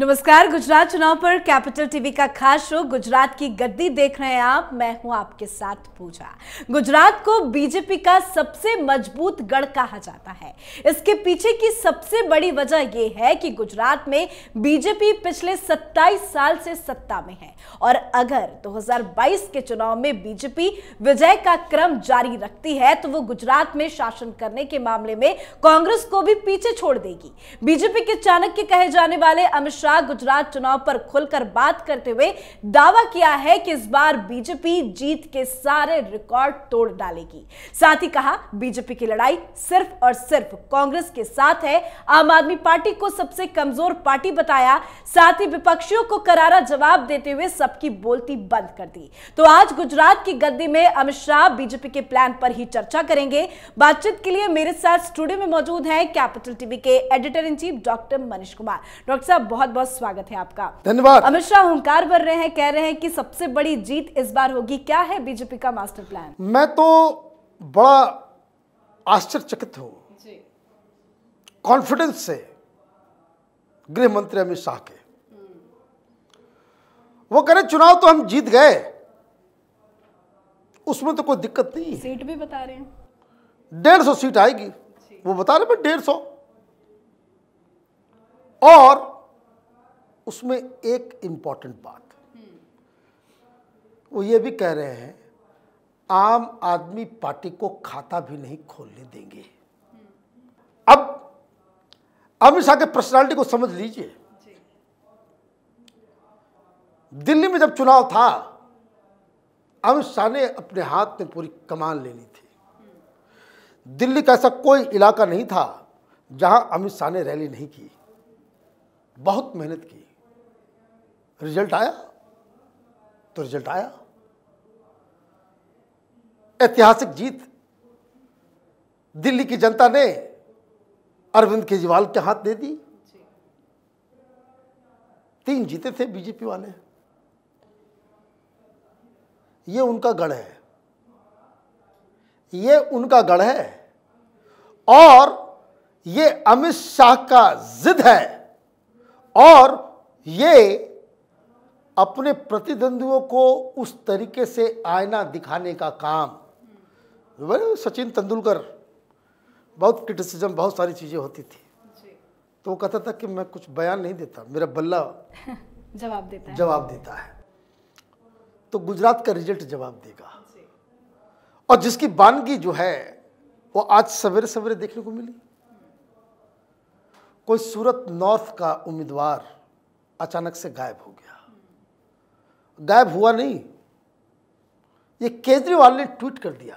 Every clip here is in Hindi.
नमस्कार गुजरात चुनाव पर कैपिटल टीवी का खास शो गुजरात की गद्दी देख रहे हैं आप मैं हूं आपके साथ पूजा गुजरात को बीजेपी का सबसे मजबूत गढ़ कहा जाता है इसके पीछे की सबसे बड़ी वजह यह है कि गुजरात में बीजेपी पिछले 27 साल से सत्ता में है और अगर 2022 के चुनाव में बीजेपी विजय का क्रम जारी रखती है तो वो गुजरात में शासन करने के मामले में कांग्रेस को भी पीछे छोड़ देगी बीजेपी के चाणक्य कहे जाने वाले अमित शाह शाह गुजरात चुनाव पर खुलकर बात करते हुए दावा किया है कि इस बार बीजेपी जीत के सारे रिकॉर्ड तोड़ डालेगी साथ ही कहा बीजेपी की लड़ाई सिर्फ और सिर्फ कांग्रेस के साथ है आम आदमी पार्टी को सबसे कमजोर पार्टी बताया साथ ही विपक्षियों को करारा जवाब देते हुए सबकी बोलती बंद कर दी तो आज गुजरात की गद्दी में अमित शाह बीजेपी के प्लान पर ही चर्चा करेंगे बातचीत के लिए मेरे साथ स्टूडियो में मौजूद है कैपिटल टीवी के editor in chief doctor Manish Kumar doctor साहब बहुत, बहुत बहुत स्वागत है आपका धन्यवाद अमित शाह हंकार भर रहे हैं कह रहे हैं कि सबसे बड़ी जीत इस बार होगी क्या है बीजेपी का मास्टर प्लान मैं तो बड़ा आश्चर्यचकित हूँ कॉन्फिडेंस से गृह मंत्री अमित शाह के हम्म। वो कह रहे चुनाव तो हम जीत गए उसमें तो कोई दिक्कत नहीं सीट भी बता रहे हैं डेढ़ सौ सीट आएगी वो बता रहे डेढ़ सौ और उसमें एक इम्पॉर्टेंट बात वो ये भी कह रहे हैं आम आदमी पार्टी को खाता भी नहीं खोलने देंगे अब अमित शाह के पर्सनालिटी को समझ लीजिए दिल्ली में जब चुनाव था अमित शाह ने अपने हाथ में पूरी कमान ले ली थी दिल्ली का ऐसा कोई इलाका नहीं था जहां अमित शाह ने रैली नहीं की बहुत मेहनत की रिजल्ट आया तो रिजल्ट आया ऐतिहासिक जीत दिल्ली की जनता ने अरविंद केजरीवाल के हाथ दे दी तीन जीते थे बीजेपी वाले ये उनका गढ़ है ये उनका गढ़ है और ये अमित शाह का जिद है और ये अपने प्रतिद्वंदियों को उस तरीके से आयना दिखाने का काम सचिन तेंदुलकर बहुत क्रिटिसिज्म बहुत सारी चीज़ें होती थी तो वो कहता था कि मैं कुछ बयान नहीं देता मेरा बल्ला जवाब देता है जवाब देता है तो गुजरात का रिजल्ट जवाब देगा और जिसकी बानगी जो है वो आज सवेरे सवेरे देखने को मिली कोई सूरत नॉर्थ का उम्मीदवार अचानक से गायब हो गया गायब हुआ नहीं ये केजरीवाल ने ट्वीट कर दिया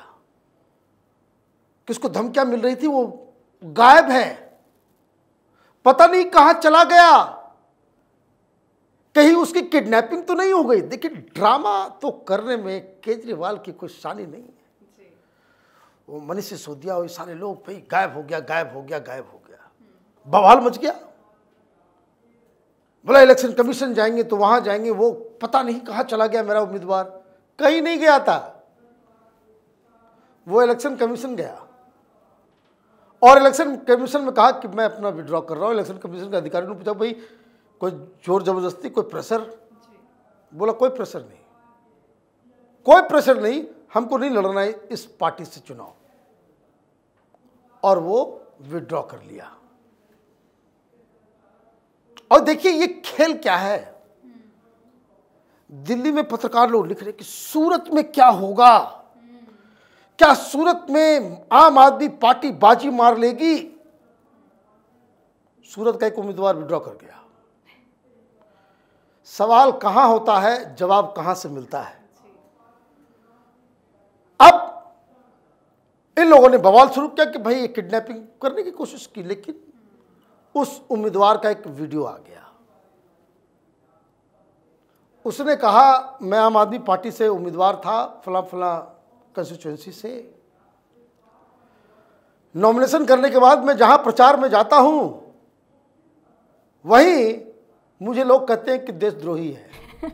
कि उसको धमकियां मिल रही थी वो गायब है पता नहीं कहां चला गया कहीं उसकी किडनैपिंग तो नहीं हो गई देखिए ड्रामा तो करने में केजरीवाल की कोई शानी नहीं है वो मनीष सिसोदिया और सारे लोग भाई गायब हो गया गायब हो गया गायब हो गया बवाल मच गया बोला इलेक्शन कमीशन जाएंगे तो वहां जाएंगे वो पता नहीं कहाँ चला गया मेरा उम्मीदवार कहीं नहीं गया था वो इलेक्शन कमीशन गया और इलेक्शन कमीशन में कहा कि मैं अपना विड्रॉ कर रहा हूं इलेक्शन कमीशन के अधिकारी ने पूछा भाई कोई जोर जबरदस्ती कोई प्रेशर बोला कोई प्रेशर नहीं कोई प्रेशर नहीं हमको नहीं लड़ना है इस पार्टी से चुनाव और वो विड्रॉ कर लिया और देखिए ये खेल क्या है दिल्ली में पत्रकार लोग लिख रहे कि सूरत में क्या होगा क्या सूरत में आम आदमी पार्टी बाजी मार लेगी सूरत का एक उम्मीदवार विड्रॉ कर गया सवाल कहां होता है जवाब कहां से मिलता है अब इन लोगों ने बवाल शुरू किया कि भाई ये किडनैपिंग करने की कोशिश की लेकिन उस उम्मीदवार का एक वीडियो आ गया उसने कहा मैं आम आदमी पार्टी से उम्मीदवार था फला फला कंस्टिट्युएंसी से नॉमिनेशन करने के बाद मैं जहां प्रचार में जाता हूं वहीं मुझे लोग कहते हैं कि देशद्रोही है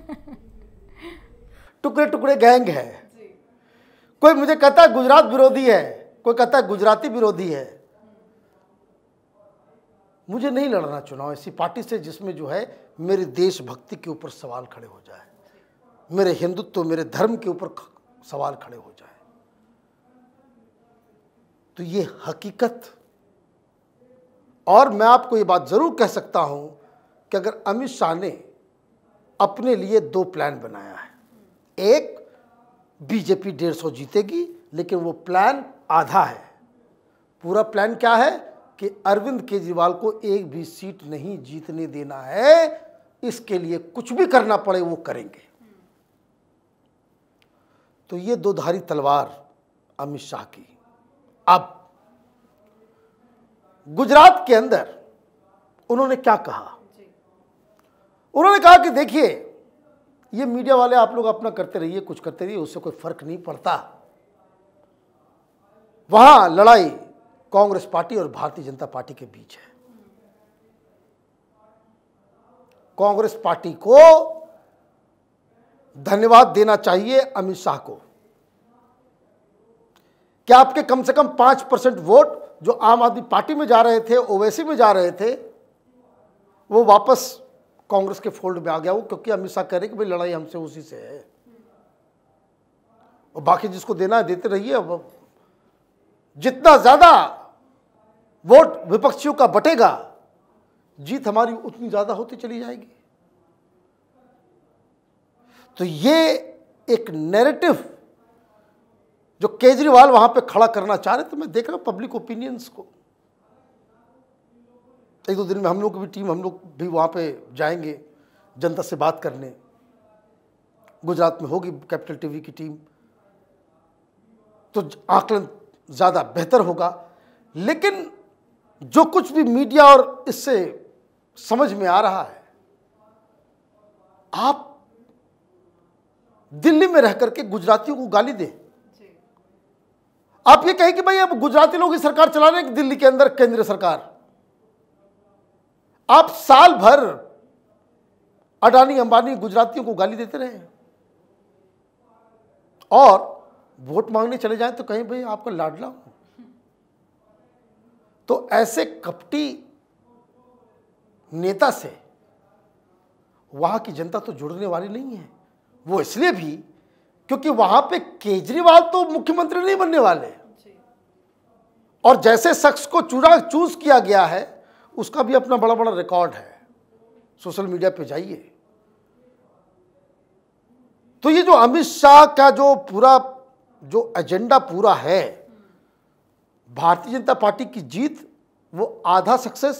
टुकड़े टुकड़े गैंग है कोई मुझे कहता है गुजरात विरोधी है कोई कहता है गुजराती विरोधी है मुझे नहीं लड़ना चुनाव ऐसी पार्टी से जिसमें जो है मेरे देशभक्ति के ऊपर सवाल खड़े हो जाए मेरे हिंदुत्व मेरे धर्म के ऊपर सवाल खड़े हो जाए तो ये हकीकत और मैं आपको ये बात ज़रूर कह सकता हूँ कि अगर अमित शाह ने अपने लिए दो प्लान बनाया है एक बीजेपी डेढ़ सौ जीतेगी लेकिन वो प्लान आधा है पूरा प्लान क्या है कि अरविंद केजरीवाल को एक भी सीट नहीं जीतने देना है इसके लिए कुछ भी करना पड़े वो करेंगे तो ये दोधारी तलवार अमित शाह की अब गुजरात के अंदर उन्होंने क्या कहा उन्होंने कहा कि देखिए ये मीडिया वाले आप लोग अपना करते रहिए कुछ करते रहिए उससे कोई फर्क नहीं पड़ता वहां लड़ाई कांग्रेस पार्टी और भारतीय जनता पार्टी के बीच है कांग्रेस पार्टी को धन्यवाद देना चाहिए अमित शाह को क्या आपके कम से कम पांच परसेंट वोट जो आम आदमी पार्टी में जा रहे थे ओवैसी में जा रहे थे वो वापस कांग्रेस के फोल्ड में आ गया वो क्योंकि अमित शाह कह रहे कि भाई लड़ाई हमसे उसी से है और बाकी जिसको देना है देते रहिए अब जितना ज़्यादा वोट विपक्षियों का बटेगा जीत हमारी उतनी ज़्यादा होती चली जाएगी तो ये एक नैरेटिव जो केजरीवाल वहां पे खड़ा करना चाह रहे तो मैं देख रहा हूं पब्लिक ओपिनियंस को एक दो दिन में हम लोग की भी टीम हम लोग भी वहां पे जाएंगे जनता से बात करने गुजरात में होगी कैपिटल टीवी की टीम तो आकलन ज़्यादा बेहतर होगा लेकिन जो कुछ भी मीडिया और इससे समझ में आ रहा है आप दिल्ली में रह करके गुजरातियों को गाली दें आप ये कहें कि भाई अब गुजराती लोग ही सरकार चला रहे दिल्ली के अंदर केंद्र सरकार आप साल भर अडानी अंबानी गुजरातियों को गाली देते रहे और वोट मांगने चले जाएं तो कहीं भाई आपका लाडला तो ऐसे कपटी नेता से वहां की जनता तो जुड़ने वाली नहीं है वो इसलिए भी क्योंकि वहां पे केजरीवाल तो मुख्यमंत्री नहीं बनने वाले और जैसे शख्स को चुना चूज किया गया है उसका भी अपना बड़ा बड़ा रिकॉर्ड है सोशल मीडिया पे जाइए तो ये जो अमित शाह का जो पूरा जो एजेंडा पूरा है भारतीय जनता पार्टी की जीत वो आधा सक्सेस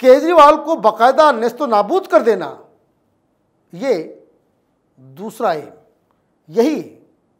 केजरीवाल को बाकायदा नेस्तो नाबूद कर देना ये दूसरा एम यही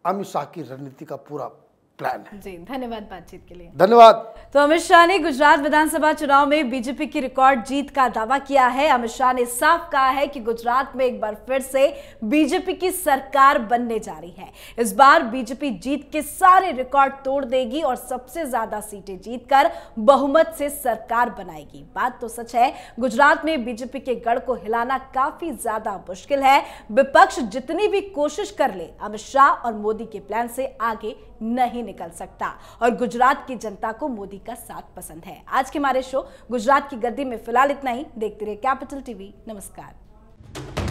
अमित शाह की रणनीति का पूरा प्लान है जी धन्यवाद बातचीत के लिए धन्यवाद तो अमित शाह ने गुजरात विधानसभा चुनाव में बीजेपी की रिकॉर्ड जीत का दावा किया है अमित शाह ने साफ कहा है कि गुजरात में एक बार फिर से बीजेपी की सरकार बनने जा रही है इस बार बीजेपी जीत के सारे रिकॉर्ड तोड़ देगी और सबसे ज्यादा सीटें जीतकर बहुमत से सरकार बनाएगी बात तो सच है गुजरात में बीजेपी के गढ़ को हिलाना काफी ज्यादा मुश्किल है विपक्ष जितनी भी कोशिश कर ले अमित शाह और मोदी के प्लान से आगे नहीं निकल सकता और गुजरात की जनता को मोदी का साथ पसंद है आज के हमारे शो गुजरात की गद्दी में फिलहाल इतना ही देखते रहे कैपिटल टीवी नमस्कार